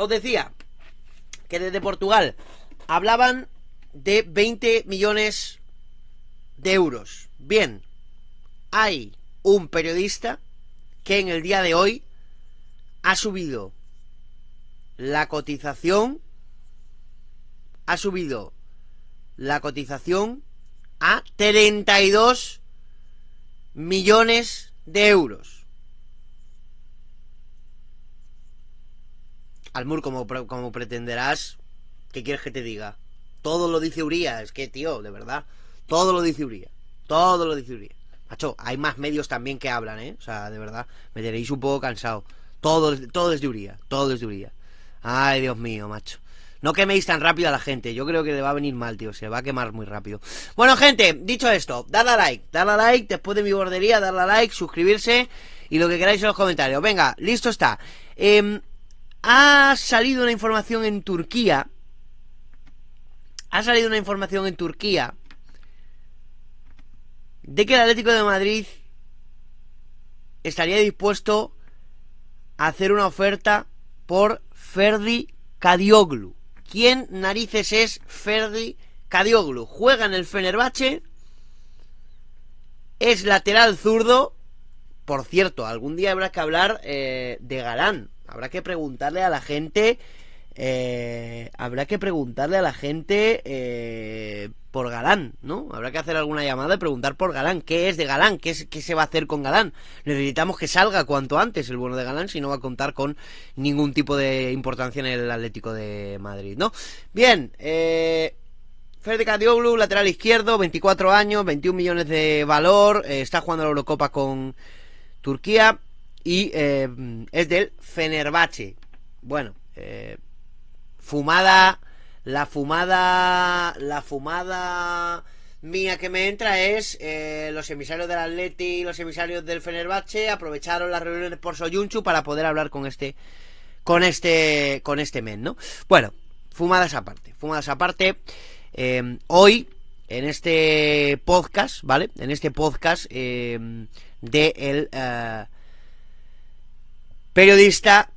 os decía que desde Portugal hablaban de 20 millones de euros. Bien, hay un periodista que en el día de hoy ha subido la cotización, ha subido la cotización a 32 millones de euros. Almur, como, como pretenderás, ¿qué quieres que te diga? Todo lo dice Uría, es que, tío, de verdad. Todo lo dice Uría. Todo lo dice Uría. Macho, hay más medios también que hablan, ¿eh? O sea, de verdad, me tenéis un poco cansado. Todo, todo es de Uría, todo es de Uría. Ay, Dios mío, macho. No queméis tan rápido a la gente. Yo creo que le va a venir mal, tío. Se va a quemar muy rápido. Bueno, gente, dicho esto, dadle a like. Dadle a like después de mi bordería. Dadle a like, suscribirse y lo que queráis en los comentarios. Venga, listo está. Eh, ha salido una información en Turquía. Ha salido una información en Turquía de que el Atlético de Madrid estaría dispuesto a hacer una oferta por Ferdi Kadioglu. ¿Quién narices es Ferdi Kadioglu? Juega en el Fenerbahce, es lateral zurdo. Por cierto, algún día habrá que hablar eh, de Galán, Habrá que preguntarle a la gente. Eh, habrá que preguntarle a la gente eh, por Galán, ¿no? Habrá que hacer alguna llamada y preguntar por Galán. ¿Qué es de Galán? ¿Qué, es, ¿Qué se va a hacer con Galán? Necesitamos que salga cuanto antes el bueno de Galán si no va a contar con ningún tipo de importancia en el Atlético de Madrid, ¿no? Bien, eh... Fede Cadioglu, lateral izquierdo, 24 años, 21 millones de valor, eh, está jugando la Eurocopa con Turquía y eh, es del Fenerbahce. Bueno, eh, fumada, la fumada, la fumada mía que me entra es eh, los emisarios del Atleti y los emisarios del Fenerbahce aprovecharon las reuniones por Soyunchu para poder hablar con este, con este, con este men, ¿no? Bueno, fumadas aparte, fumadas aparte. Em, hoy en este podcast, ¿vale? En este podcast em, de el periodista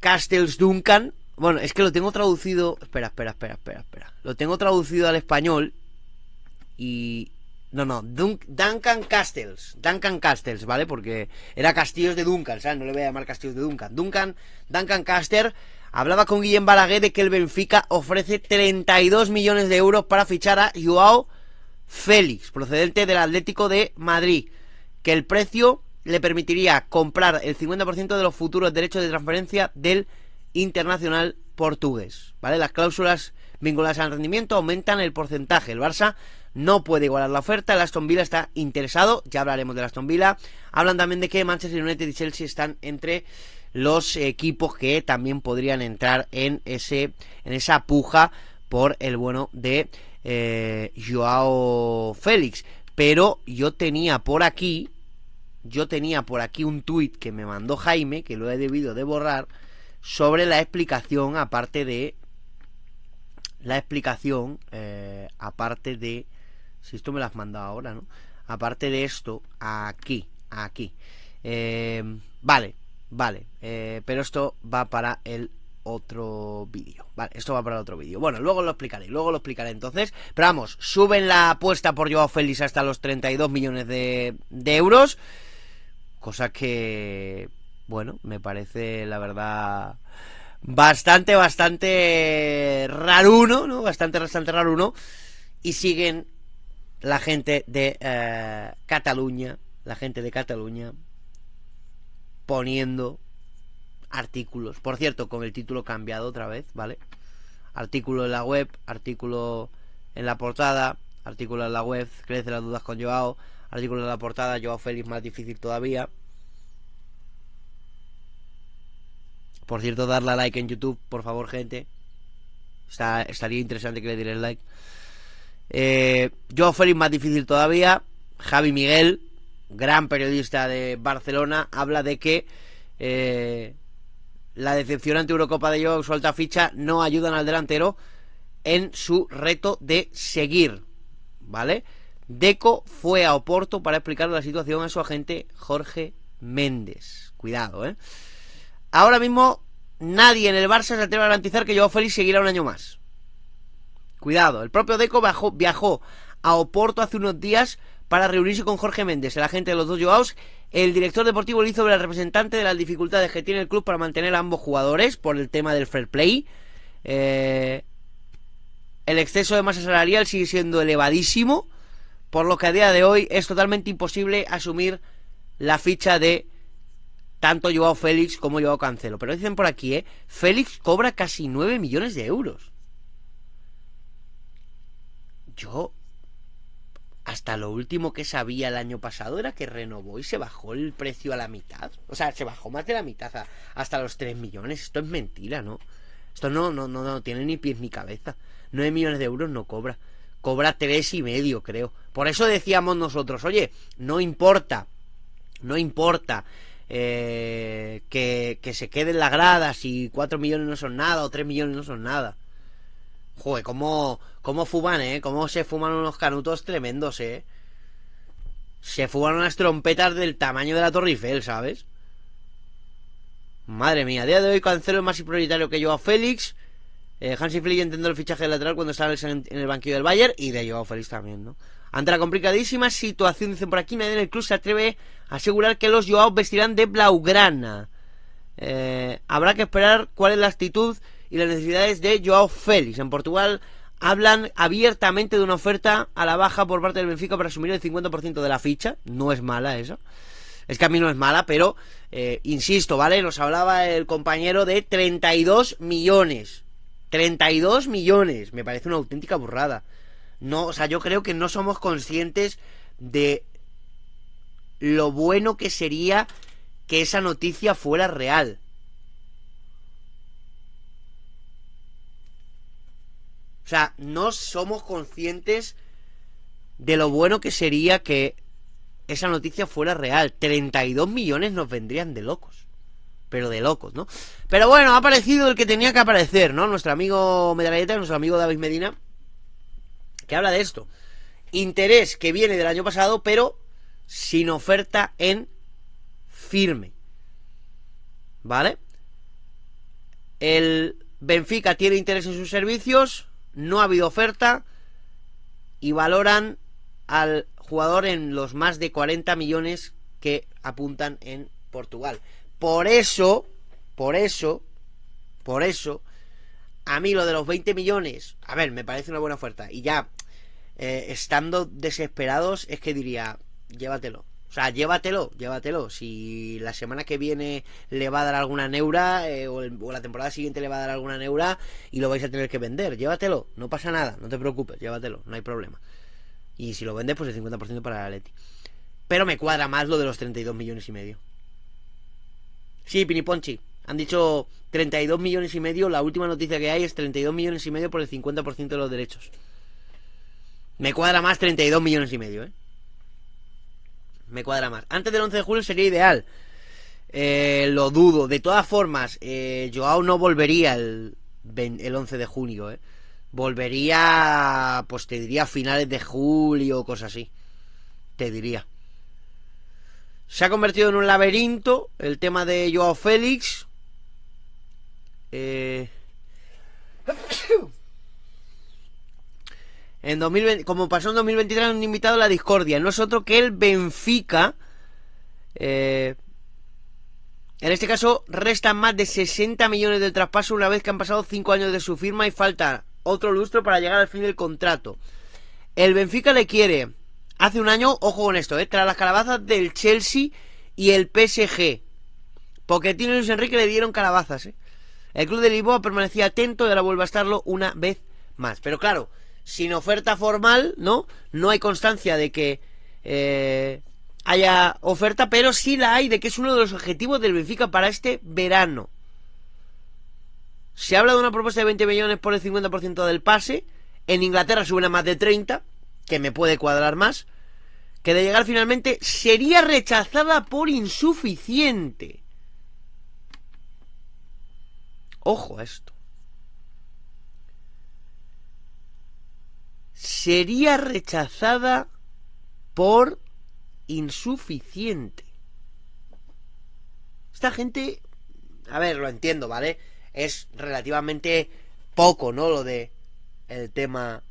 Castells Duncan. Bueno, es que lo tengo traducido. Espera, espera, espera, espera, espera. Lo tengo traducido al español. Y. No, no, Duncan Castells. Duncan Castells, ¿vale? Porque era Castillos de Duncan, ¿sabes? No le voy a llamar Castillos de Duncan. Duncan, Duncan Caster hablaba con Guillem Balaguer de que el Benfica ofrece 32 millones de euros para fichar a Joao Félix, procedente del Atlético de Madrid. Que el precio le permitiría comprar el 50% de los futuros derechos de transferencia del internacional portugués. ¿vale? Las cláusulas vinculadas al rendimiento aumentan el porcentaje. El Barça no puede igualar la oferta. El Aston Villa está interesado. Ya hablaremos de Aston Villa. Hablan también de que Manchester United y Chelsea están entre los equipos que también podrían entrar en, ese, en esa puja por el bueno de eh, Joao Félix. Pero yo tenía por aquí yo tenía por aquí un tuit que me mandó Jaime, que lo he debido de borrar, sobre la explicación, aparte de... La explicación, eh, aparte de... Si esto me lo has mandado ahora, ¿no? Aparte de esto, aquí, aquí. Eh, vale, vale. Eh, pero esto va para el otro vídeo. Vale, esto va para el otro vídeo. Bueno, luego lo explicaré, luego lo explicaré entonces. Pero vamos, suben la apuesta por Joao Félix hasta los 32 millones de, de euros. Cosa que, bueno, me parece la verdad bastante, bastante raro uno, ¿no? Bastante, bastante raro uno. Y siguen la gente de eh, Cataluña, la gente de Cataluña poniendo artículos. Por cierto, con el título cambiado otra vez, ¿vale? Artículo en la web, artículo en la portada, artículo en la web, crece las dudas con Joao, artículo en la portada, Joao Félix más difícil todavía. Por cierto, darle like en YouTube, por favor, gente. estaría interesante que le el like. Eh, Joao Félix más difícil todavía. Javi Miguel, gran periodista de Barcelona, habla de que eh, la decepción ante Eurocopa de Su alta ficha no ayudan al delantero en su reto de seguir. ¿Vale? Deco fue a Oporto para explicar la situación a su agente Jorge Méndez. Cuidado, ¿eh? ahora mismo nadie en el Barça se atreve a garantizar que Joao Félix seguirá un año más. Cuidado, el propio Deco viajó, a Oporto hace unos días para reunirse con Jorge Méndez, el agente de los dos Joaos. El director deportivo le hizo ver al representante de las dificultades que tiene el club para mantener a ambos jugadores por el tema del fair play. Eh, el exceso de masa salarial sigue siendo elevadísimo, por lo que a día de hoy es totalmente imposible asumir la ficha de tanto Joao Félix como Joao Cancelo. Pero dicen por aquí, ¿eh? Félix cobra casi 9 millones de euros. Yo, hasta lo último que sabía el año pasado era que renovó y se bajó el precio a la mitad. O sea, se bajó más de la mitad, hasta los 3 millones. Esto es mentira, ¿no? Esto no, no, no, no tiene ni pies ni cabeza. 9 millones de euros no cobra. Cobra tres y medio, creo. Por eso decíamos nosotros, oye, no importa, no importa eh, que, que, se queden en la grada si 4 millones no son nada o 3 millones no son nada. Joder, como fuman, ¿eh? Cómo se fuman unos canutos tremendos, ¿eh? Se fuman unas trompetas del tamaño de la Torre Eiffel, ¿sabes? Madre mía, a día de hoy Cancelo es más prioritario que yo a Félix. Eh, Hansi Flick entendió el fichaje lateral cuando estaba en el banquillo del Bayern y de Joao Félix también, ¿no? Ante la complicadísima situación, dicen por aquí, nadie en el club se atreve a asegurar que los Joao vestirán de blaugrana. Eh, habrá que esperar cuál es la actitud y las necesidades de Joao Félix. En Portugal hablan abiertamente de una oferta a la baja por parte del Benfica para asumir el 50% de la ficha. No es mala eso. Es que a mí no es mala, pero eh, insisto, ¿vale? Nos hablaba el compañero de 32 millones. 32 millones. Me parece una auténtica burrada. No, o sea, yo creo que no somos conscientes de lo bueno que sería que esa noticia fuera real. O sea, no somos conscientes de lo bueno que sería que esa noticia fuera real. 32 millones nos vendrían de locos pero de locos, ¿no? Pero bueno, ha aparecido el que tenía que aparecer, ¿no? Nuestro amigo Medalleta, nuestro amigo David Medina, que habla de esto. Interés que viene del año pasado, pero sin oferta en firme. ¿Vale? El Benfica tiene interés en sus servicios, no ha habido oferta y valoran al jugador en los más de 40 millones que apuntan en Portugal. Por eso, por eso, por eso, a mí lo de los 20 millones, a ver, me parece una buena oferta. Y ya, eh, estando desesperados, es que diría, llévatelo. O sea, llévatelo, llévatelo. Si la semana que viene le va a dar alguna neura, eh, o, la temporada siguiente le va a dar alguna neura, y lo vais a tener que vender, llévatelo. No pasa nada, no te preocupes, llévatelo, no hay problema. Y si lo vendes, pues el 50% para la Leti. Pero me cuadra más lo de los 32 millones y medio. Sí, Piniponchi. Han dicho 32 millones y medio. La última noticia que hay es 32 millones y medio por el 50% de los derechos. Me cuadra más 32 millones y medio, ¿eh? Me cuadra más. Antes del 11 de julio sería ideal. Eh, lo dudo. De todas formas, eh, Joao no volvería el, el 11 de junio, ¿eh? Volvería, pues te diría, a finales de julio o cosas así. Te diría. Se ha convertido en un laberinto el tema de Joao Félix. Eh, en como pasó en 2023, un invitado a la discordia. No es otro que el Benfica. Eh, en este caso, restan más de 60 millones del traspaso una vez que han pasado 5 años de su firma y falta otro lustro para llegar al fin del contrato. El Benfica le quiere Hace un año, ojo con esto, ¿eh? tras las calabazas del Chelsea y el PSG. porque y Luis Enrique le dieron calabazas. ¿eh? El club de Lisboa permanecía atento y ahora vuelve a estarlo una vez más. Pero claro, sin oferta formal, ¿no? No hay constancia de que eh, haya oferta, pero sí la hay de que es uno de los objetivos del Benfica para este verano. Se habla de una propuesta de 20 millones por el 50% del pase. En Inglaterra suben a más de 30 que me puede cuadrar más, que de llegar finalmente sería rechazada por insuficiente. Ojo a esto. Sería rechazada por insuficiente. Esta gente, a ver, lo entiendo, ¿vale? Es relativamente poco, ¿no? Lo de el tema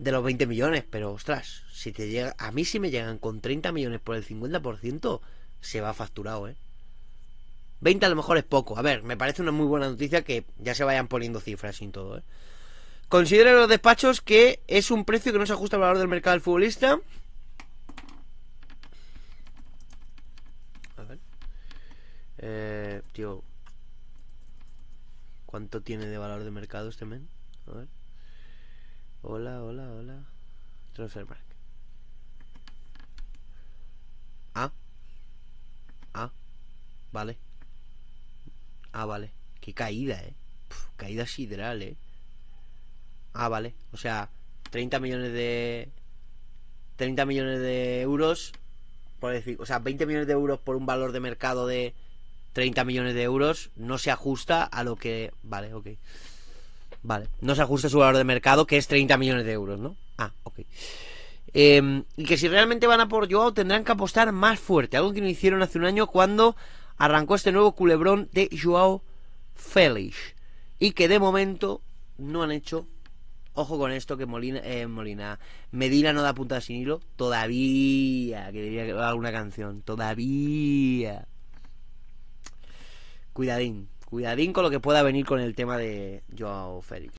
de los 20 millones, pero ostras, si te llega, a mí si me llegan con 30 millones por el 50%, se va facturado, ¿eh? 20 a lo mejor es poco. A ver, me parece una muy buena noticia que ya se vayan poniendo cifras sin todo, ¿eh? Considera los despachos que es un precio que no se ajusta al valor del mercado del futbolista. A ver. Eh, tío. ¿Cuánto tiene de valor de mercado este men? A ver. Hola, hola, hola. Ah. Ah. Vale. Ah, vale. Qué caída, eh. caída sidral, eh. Ah, vale. O sea, 30 millones de. 30 millones de euros. Por decir, o sea, 20 millones de euros por un valor de mercado de 30 millones de euros no se ajusta a lo que. Vale, ok. Vale, no se ajusta su valor de mercado, que es 30 millones de euros, ¿no? Ah, ok. Em, y que si realmente van a por Joao tendrán que apostar más fuerte, algo que no hicieron hace un año cuando arrancó este nuevo culebrón de Joao Félix. Y que de momento no han hecho. Ojo con esto que Molina, eh, Molina Medina no da punta sin hilo. Todavía. Que diría alguna canción. Todavía. Cuidadín cuidadín con lo que pueda venir con el tema de Joao Félix.